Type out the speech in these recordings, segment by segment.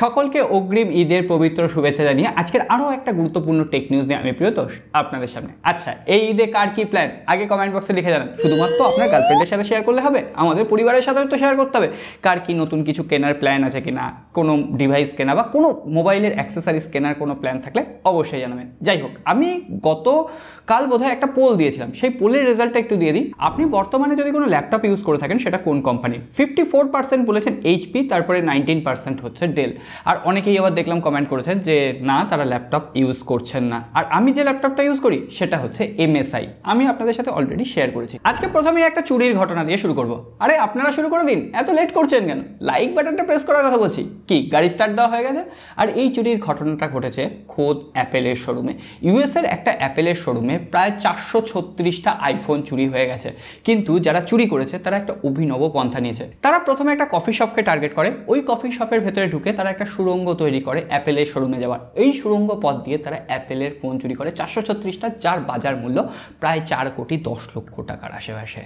সকলকে অগ্রিম ঈদের পবিত্র শুভেচ্ছা জানিয়ে আজকের আরও একটা গুরুত্বপূর্ণ টেক নিউজ নিয়ে আমি প্রিয়তোষ আপনাদের সামনে আচ্ছা এই ঈদে কার কী প্ল্যান আগে কমেন্ট বক্সে লিখে জানান শুধুমাত্র আপনার গার্লফ্রেন্ডের সাথে শেয়ার করলে হবে আমাদের পরিবারের সাথেও তো শেয়ার করতে হবে কার কি নতুন কিছু কেনার প্ল্যান আছে কিনা কোনো ডিভাইস কেনা বা কোনো মোবাইলের অ্যাক্সেসারিজ কেনার কোনো প্ল্যান থাকলে অবশ্যই জানাবেন যাই হোক আমি গত কাল বোধহয় একটা পোল দিয়েছিলাম সেই পোলের রেজাল্টটা একটু দিয়ে দিই আপনি বর্তমানে যদি কোনো ল্যাপটপ ইউজ করে থাকেন সেটা কোন কোম্পানির ফিফটি ফোর পার্সেন্ট বলেছেন এইচপি তারপরে নাইনটিন পার্সেন্ট হচ্ছে ডেল আর অনেকেই আবার দেখলাম কমেন্ট করেছেন যে না তারা ল্যাপটপ ইউজ করছেন না আর আমি যে ল্যাপটপটা ইউজ করি সেটা হচ্ছে এমএসআই আমি আপনাদের সাথে অলরেডি শেয়ার করেছি আজকে প্রথমে একটা চুরির ঘটনা দিয়ে শুরু করব আরে আপনারা শুরু করে দিন এত লেট করছেন কেন লাইক বাটনটা প্রেস করার কথা বলছি কি গাড়ি স্টার্ট দেওয়া হয়ে গেছে আর এই চুরির ঘটনাটা ঘটেছে খোদ অ্যাপেলের শোরুমে এর একটা অ্যাপেলের শোরুমে প্রায় চারশো ছত্রিশটা আইফোন চুরি হয়ে গেছে কিন্তু যারা চুরি করেছে তারা একটা অভিনব পন্থা নিয়েছে তারা প্রথমে একটা কফি শপকে টার্গেট করে ওই কফি শপের ভেতরে ঢুকে তারা একটা সুরঙ্গ তৈরি করে অ্যাপেলের শোরুমে যাওয়ার এই সুরঙ্গ পথ দিয়ে তারা অ্যাপেলের ফোন চুরি করে চারশো ছত্রিশটা যার বাজার মূল্য প্রায় চার কোটি দশ লক্ষ টাকার আশেপাশে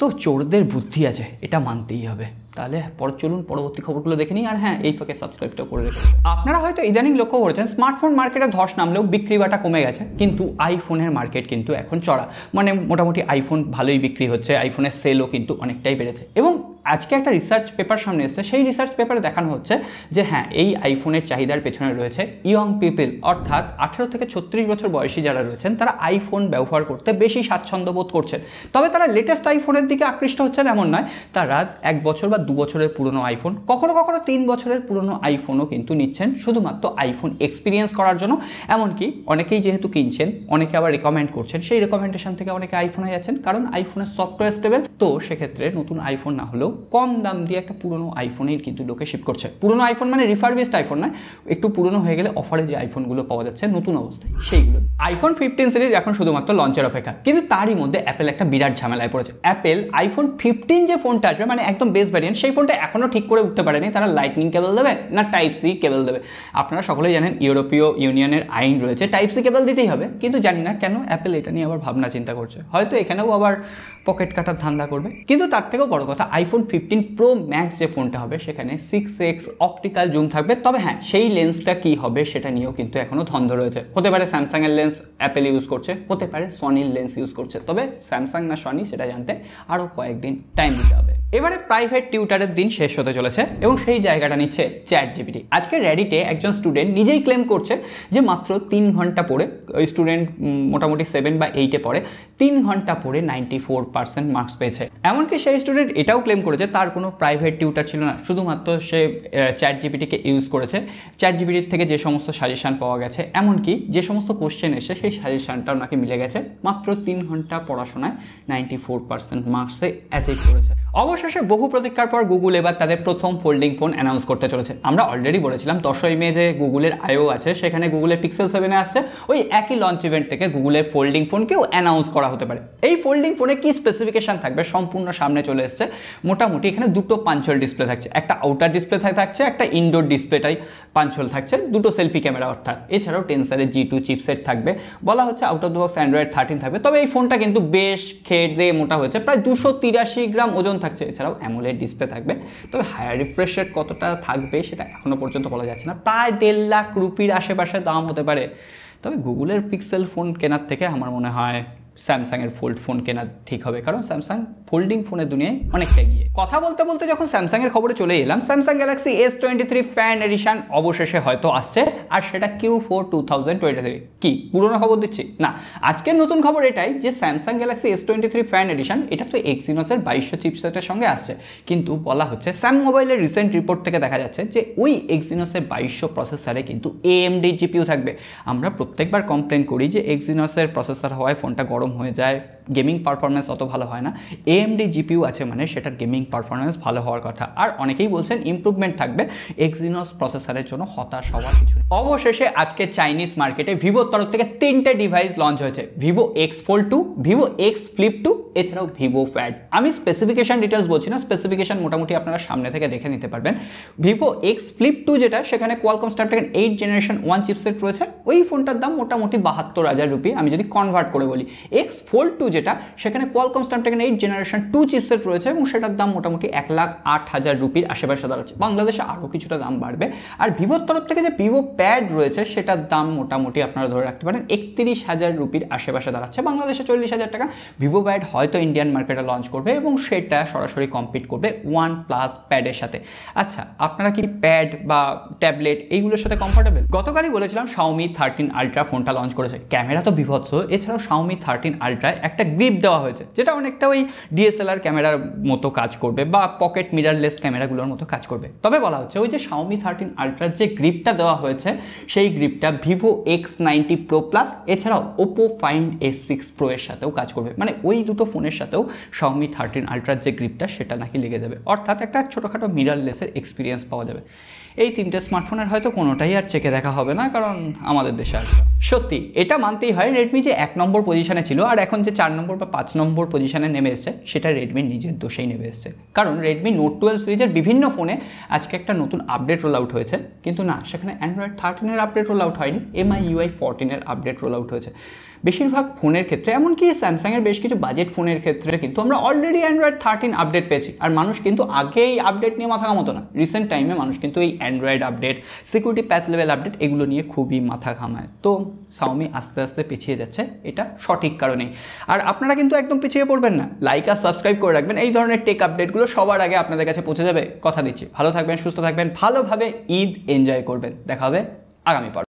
তো চোরদের বুদ্ধি আছে এটা মানতেই হবে তাহলে পর চলুন পরবর্তী খবরগুলো দেখে নিই আর হ্যাঁ এই ফাঁকে সাবস্ক্রাইবটা করে রেখে আপনারা হয়তো ইদানিং লক্ষ্য করেছেন স্মার্টফোন মার্কেটে ধস নামলেও বিক্রি বাটা কমে গেছে কিন্তু আইফোনের মার্কেট কিন্তু এখন চড়া মানে মোটামুটি আইফোন ভালোই বিক্রি হচ্ছে আইফোনের সেলও কিন্তু অনেকটাই বেড়েছে এবং আজকে একটা রিসার্চ পেপার সামনে এসেছে সেই রিসার্চ পেপারে দেখানো হচ্ছে যে হ্যাঁ এই আইফোনের চাহিদার পেছনে রয়েছে ইয়ং পিপল অর্থাৎ আঠেরো থেকে ছত্রিশ বছর বয়সী যারা রয়েছেন তারা আইফোন ব্যবহার করতে বেশি স্বাচ্ছন্দ্য বোধ করছেন তবে তারা লেটেস্ট আইফোনের দিকে আকৃষ্ট হচ্ছেন এমন নয় তারা এক বছর বা দু বছরের পুরনো আইফোন কখনো কখনো তিন বছরের পুরনো আইফোনও কিন্তু নিচ্ছেন শুধুমাত্র আইফোন এক্সপিরিয়েন্স করার জন্য এমনকি অনেকেই যেহেতু কিনছেন অনেকে আবার রেকমেন্ড করছেন সেই রেকমেন্ডেশন থেকে অনেকে আইফোনে যাচ্ছেন কারণ আইফোনের সফটওয়্যার স্টেবেল তো সেক্ষেত্রে নতুন আইফোন না হলেও কম দাম দিয়ে একটা পুরনো আইফোনের কিন্তু লোকে শিফট করছে পুরনো আইফোন মানে বেস্ট আইফোন না একটু পুরনো হয়ে গেলে অফারে যে আইফোনগুলো পাওয়া যাচ্ছে নতুন অবস্থায় সেইগুলো আইফোন ফিফটিন সিরিজ এখন শুধুমাত্র লঞ্চের অপেক্ষা কিন্তু তারই মধ্যে অ্যাপেল একটা বিরাট ঝামেলায় পড়েছে অ্যাপেল আইফোন ফিফটিন যে ফোনটা আসবে মানে একদম বেস্ট ভ্যারিয়েন্ট সেই ফোনটা এখনও ঠিক করে উঠতে পারেনি তারা লাইটনিং কেবল দেবে না টাইপ সি কেবল দেবে আপনারা সকলেই জানেন ইউরোপীয় ইউনিয়নের আইন রয়েছে টাইপ সি কেবল দিতেই হবে কিন্তু জানি না কেন অ্যাপেল এটা নিয়ে আবার ভাবনা চিন্তা করছে হয়তো এখানেও আবার পকেট কাটার ধান্দা করবে কিন্তু তার থেকেও বড় কথা আইফোন ফিফটিন প্রো ম্যাক্স যে ফোনটা হবে সেখানে সিক্স এক্স অপটিক্যাল জুম থাকবে তবে হ্যাঁ সেই লেন্সটা কী হবে সেটা নিয়েও কিন্তু এখনও ধন্ধ রয়েছে হতে পারে স্যামসাংয়ের লেন্স লেন্স অ্যাপেল ইউজ করছে হতে পারে সনির লেন্স ইউজ করছে তবে স্যামসাং না সনি সেটা জানতে আরও কয়েকদিন টাইম দিতে হবে এবারে প্রাইভেট টিউটারের দিন শেষ হতে চলেছে এবং সেই জায়গাটা নিচ্ছে চ্যাট জিপিটি আজকে রেডিটে একজন স্টুডেন্ট নিজেই ক্লেম করছে যে মাত্র তিন ঘন্টা পড়ে ওই স্টুডেন্ট মোটামুটি সেভেন বা এইটে পড়ে তিন ঘন্টা পড়ে নাইনটি ফোর পার্সেন্ট মার্কস পেয়েছে এমনকি সেই স্টুডেন্ট এটাও ক্লেম করেছে তার কোনো প্রাইভেট টিউটার ছিল না শুধুমাত্র সে চ্যাট জিপিটিকে ইউজ করেছে চ্যাট জিপিটির থেকে যে সমস্ত সাজেশান পাওয়া গেছে এমনকি যে সমস্ত কোশ্চেন এসে সেই সাজেশানটাও নাকি মিলে গেছে মাত্র তিন ঘন্টা পড়াশোনায় নাইনটি ফোর পার্সেন্ট মার্কসে অ্যাচিভ করেছে অবশেষে বহু প্রতীক্ষার পর গুগল এবার তাদের প্রথম ফোল্ডিং ফোন অ্যানাউন্স করতে চলেছে আমরা অলরেডি বলেছিলাম দশই মে যে গুগলের আয়ো আছে সেখানে গুগলের পিক্সেল সেভেনে আসছে ওই একই লঞ্চ ইভেন্ট থেকে গুগলের ফোল্ডিং ফোনকেও অ্যানাউন্স করা হতে পারে এই ফোল্ডিং ফোনে কি স্পেসিফিকেশান থাকবে সম্পূর্ণ সামনে চলে এসছে মোটামুটি এখানে দুটো পাঞ্চল ডিসপ্লে থাকছে একটা আউটার ডিসপ্লে থাকছে একটা ইনডোর ডিসপ্লেটাই পাঞ্চল থাকছে দুটো সেলফি ক্যামেরা অর্থাৎ এছাড়াও টেন্সারের জি টু চিপসেট থাকবে বলা হচ্ছে out of the box Android thirteen থাকবে তবে এই ফোনটা কিন্তু বেশ খেয়ে দিয়ে মোটা হয়েছে প্রায় দুশো তিরাশি গ্রাম ওজন থাকছে এছাড়াও অ্যামুলেট ডিসপ্লে থাকবে তবে হায়ার রিফ্রেশ রেট কতটা থাকবে সেটা এখনও পর্যন্ত বলা যাচ্ছে না প্রায় দেড় লাখ রুপির আশেপাশে দাম হতে পারে তবে গুগলের পিক্সেল ফোন কেনার থেকে আমার মনে হয় স্যামসাংয়ের ফোল্ড ফোন কেনা ঠিক হবে কারণ স্যামসাং ফোল্ডিং ফোনের দুনিয়ায় অনেকটা এগিয়ে কথা বলতে বলতে যখন স্যামসাংয়ের খবরে চলে এলাম Samsung Galaxy S twenty three fan edition অবশেষে হয়তো আসছে আর সেটা Q four two thousand twenty three কি পুরোনো খবর দিচ্ছি না আজকের নতুন খবর এটাই যে Samsung Galaxy S twenty three fan edition এটা তো এক্সিনসের বাইশশো চিপসেটের সঙ্গে আসছে কিন্তু বলা হচ্ছে স্যাম মোবাইলের রিসেন্ট রিপোর্ট থেকে দেখা যাচ্ছে যে ওই এক্সিনসের বাইশশো প্রসেসরে কিন্তু এএমডি জিপিউ থাকবে আমরা প্রত্যেকবার কমপ্লেন করি যে এক্সিনসের প্রসেসর হওয়ায় ফোনটা গরম গরম হয়ে যায় গেমিং পারফরমেন্স অত ভালো হয় না এএমডি জিপিউ আছে মানে সেটার গেমিং পারফরমেন্স ভালো হওয়ার কথা আর অনেকেই বলছেন ইম্প্রুভমেন্ট থাকবে এক্সিনস প্রসেসরের জন্য হতাশ হওয়ার কিছু অবশেষে আজকে চাইনিজ মার্কেটে ভিভোর তরফ থেকে তিনটে ডিভাইস লঞ্চ হয়েছে Vivo X Fold two Vivo X Flip two এছাড়াও ভিভো ফ্যাড আমি স্পেসিফিকেশান ডিটেলস বলছি না স্পেসিফিকেশান মোটামুটি আপনারা সামনে থেকে দেখে নিতে পারবেন ভিভো এক্স ফ্লিপ টু যেটা সেখানে Qualcomm Snapdragon eight generation one chipset রয়েছে ওই ফোনটার দাম মোটামুটি বাহাত্তর হাজার রুপি আমি যদি কনভার্ট করে বলি এক্স ফোল্ড টু যেটা সেখানে Qualcomm Snapdragon eight generation two chipset রয়েছে এবং সেটার দাম মোটামুটি এক লাখ আট হাজার রুপির আশেপাশে দাঁড়াচ্ছে বাংলাদেশে আরও কিছুটা দাম বাড়বে আর ভিভোর তরফ থেকে যে ভিভো প্যাড রয়েছে সেটার দাম মোটামুটি আপনারা ধরে রাখতে পারেন একত্রিশ হাজার রুপির আশেপাশে দাঁড়াচ্ছে বাংলাদেশে চল্লিশ হাজার টাকা ভিভো প্যাড হয় হয়তো ইন্ডিয়ান মার্কেটে লঞ্চ করবে এবং সেটা সরাসরি কম্পিট করবে ওয়ান প্লাস প্যাডের সাথে আচ্ছা আপনারা কি প্যাড বা ট্যাবলেট এইগুলোর সাথে কমফোর্টেবল গতকালই বলেছিলাম সাউমি থার্টিন আলট্রা ফোনটা লঞ্চ করেছে ক্যামেরা তো বিভৎস এছাড়াও সাউমি থার্টিন আলট্রায় একটা গ্রিপ দেওয়া হয়েছে যেটা অনেকটা ওই ডিএসএলআর ক্যামেরার মতো কাজ করবে বা পকেট মিরারলেস ক্যামেরাগুলোর মতো কাজ করবে তবে বলা হচ্ছে ওই যে শাওমি থার্টিন আলট্রার যে গ্রিপটা দেওয়া হয়েছে সেই গ্রিপটা Vivo X ninety pro plus এছাড়াও Oppo find S six pro এর সাথেও কাজ করবে মানে ওই দুটো ফোনের সাথেও সাউমি থার্টিন আলট্রার যে গ্রিপটা সেটা নাকি লেগে যাবে অর্থাৎ একটা ছোটোখাটো মিরার লেসের এক্সপিরিয়েন্স পাওয়া যাবে এই তিনটে স্মার্টফোনের হয়তো কোনোটাই আর চেকে দেখা হবে না কারণ আমাদের দেশে আর সত্যি এটা মানতেই হয় রেডমি যে এক নম্বর পজিশনে ছিল আর এখন যে চার নম্বর বা পাঁচ নম্বর পজিশনে নেমে এসছে সেটা রেডমির নিজের দোষেই নেমে এসছে কারণ রেডমি নোট টুয়েলভ সিরিজের বিভিন্ন ফোনে আজকে একটা নতুন আপডেট রোল আউট হয়েছে কিন্তু না সেখানে অ্যান্ড্রয়েড থার্টিনের আপডেট রোল আউট হয়নি এমআই ইউআই ফোরটিনের আপডেট রোল আউট হয়েছে বেশিরভাগ ফোনের ক্ষেত্রে এমনকি স্যামসাংয়ের বেশ কিছু বাজেট ফোনের ক্ষেত্রে কিন্তু আমরা অলরেডি অ্যান্ড্রয়েড থার্টিন আপডেট পেয়েছি আর মানুষ কিন্তু আগে এই আপডেট নিয়ে মাথা কামতো না রিসেন্ট টাইমে মানুষ কিন্তু এই Android update security patch level update এগুলো নিয়ে খুবই মাথা ঘামায় তো সাউমি আস্তে আস্তে পিছিয়ে যাচ্ছে এটা সঠিক কারণে আর আপনারা কিন্তু একদম পিছিয়ে পড়বেন না লাইক আর সাবস্ক্রাইব করে রাখবেন এই ধরনের টেক আপডেটগুলো সবার আগে আপনাদের কাছে পৌঁছে যাবে কথা দিচ্ছি ভালো থাকবেন সুস্থ থাকবেন ভালোভাবে ঈদ এনজয় করবেন দেখা হবে আগামী